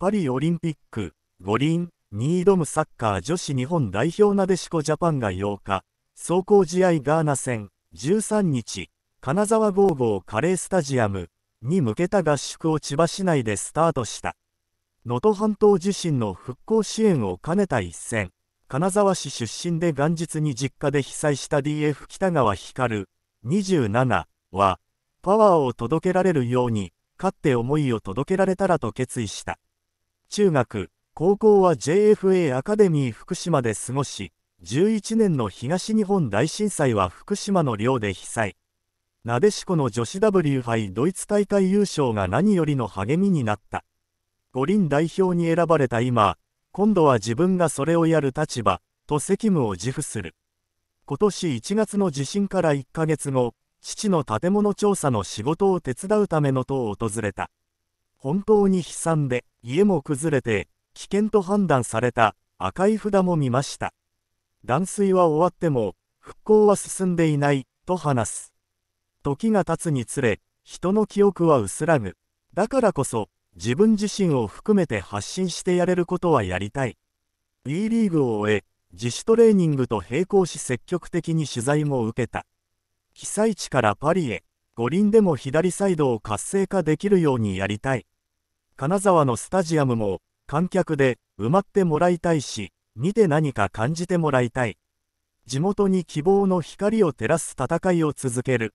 パリオリンピック五輪に挑むサッカー女子日本代表なでしこジャパンが8日、壮行試合ガーナ戦13日、金沢ゴーゴーカレースタジアムに向けた合宿を千葉市内でスタートした。能登半島地震の復興支援を兼ねた一戦、金沢市出身で元日に実家で被災した DF 北川光27は、パワーを届けられるように、勝って思いを届けられたらと決意した。中学、高校は JFA アカデミー福島で過ごし、11年の東日本大震災は福島の寮で被災。なでしこの女子 W 杯ドイツ大会優勝が何よりの励みになった。五輪代表に選ばれた今、今度は自分がそれをやる立場、と責務を自負する。今年1月の地震から1ヶ月後、父の建物調査の仕事を手伝うためのとを訪れた。本当に悲惨で、家も崩れて危険と判断された赤い札も見ました断水は終わっても復興は進んでいないと話す時が経つにつれ人の記憶は薄らぐだからこそ自分自身を含めて発信してやれることはやりたい E リーグを終え自主トレーニングと並行し積極的に取材も受けた被災地からパリへ五輪でも左サイドを活性化できるようにやりたい金沢のスタジアムも観客で埋まってもらいたいし、見て何か感じてもらいたい。地元に希望の光を照らす戦いを続ける。